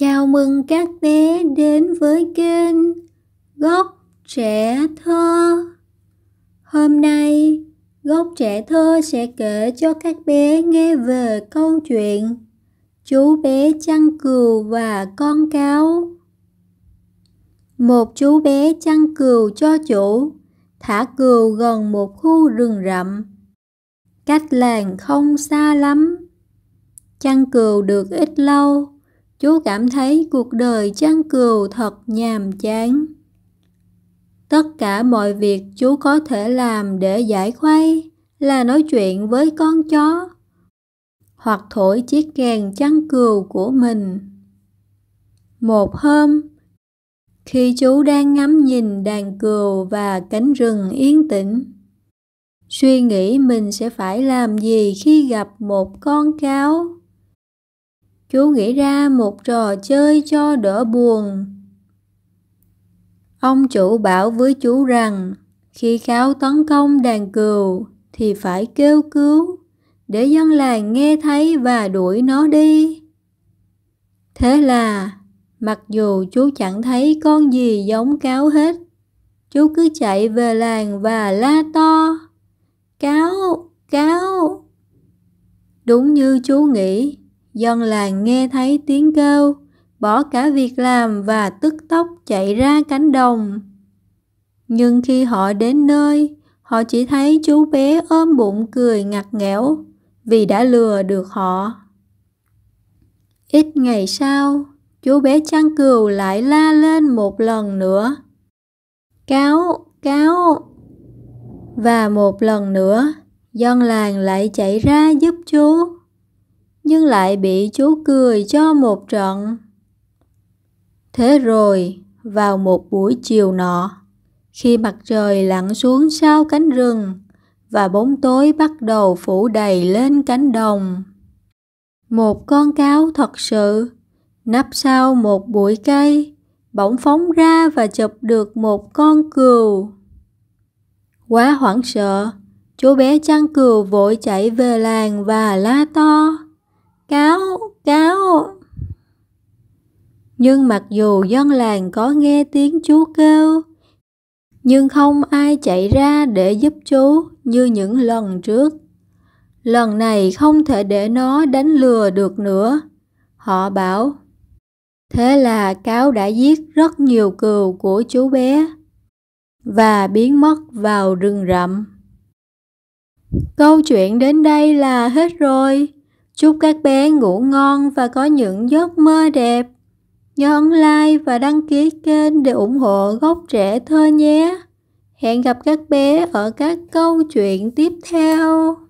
Chào mừng các bé đến với kênh Góc Trẻ Thơ. Hôm nay, Góc Trẻ Thơ sẽ kể cho các bé nghe về câu chuyện Chú bé chăn cừu và con cáo. Một chú bé chăn cừu cho chủ, thả cừu gần một khu rừng rậm. Cách làng không xa lắm. Chăn cừu được ít lâu, chú cảm thấy cuộc đời chăn cừu thật nhàm chán. Tất cả mọi việc chú có thể làm để giải khuây là nói chuyện với con chó hoặc thổi chiếc kèn chăn cừu của mình. Một hôm, khi chú đang ngắm nhìn đàn cừu và cánh rừng yên tĩnh, suy nghĩ mình sẽ phải làm gì khi gặp một con cáo chú nghĩ ra một trò chơi cho đỡ buồn. Ông chủ bảo với chú rằng khi kháo tấn công đàn cừu thì phải kêu cứu để dân làng nghe thấy và đuổi nó đi. Thế là mặc dù chú chẳng thấy con gì giống cáo hết, chú cứ chạy về làng và la to. Cáo, cáo. Đúng như chú nghĩ, dân làng nghe thấy tiếng kêu, bỏ cả việc làm và tức tốc chạy ra cánh đồng. Nhưng khi họ đến nơi, họ chỉ thấy chú bé ôm bụng cười ngặt nghẽo vì đã lừa được họ. Ít ngày sau, chú bé chăn cừu lại la lên một lần nữa. Cáo, cáo. Và một lần nữa, dân làng lại chạy ra giúp chú lại bị chú cười cho một trận. Thế rồi, vào một buổi chiều nọ, khi mặt trời lặn xuống sau cánh rừng và bóng tối bắt đầu phủ đầy lên cánh đồng, một con cáo thật sự nấp sau một bụi cây bỗng phóng ra và chụp được một con cừu. Quá hoảng sợ, chú bé chăn cừu vội chạy về làng và la to cáo, cáo. Nhưng mặc dù dân làng có nghe tiếng chú kêu, nhưng không ai chạy ra để giúp chú như những lần trước. Lần này không thể để nó đánh lừa được nữa, họ bảo. Thế là cáo đã giết rất nhiều cừu của chú bé và biến mất vào rừng rậm. Câu chuyện đến đây là hết rồi. Chúc các bé ngủ ngon và có những giấc mơ đẹp. Nhớ like và đăng ký kênh để ủng hộ gốc trẻ thơ nhé. Hẹn gặp các bé ở các câu chuyện tiếp theo.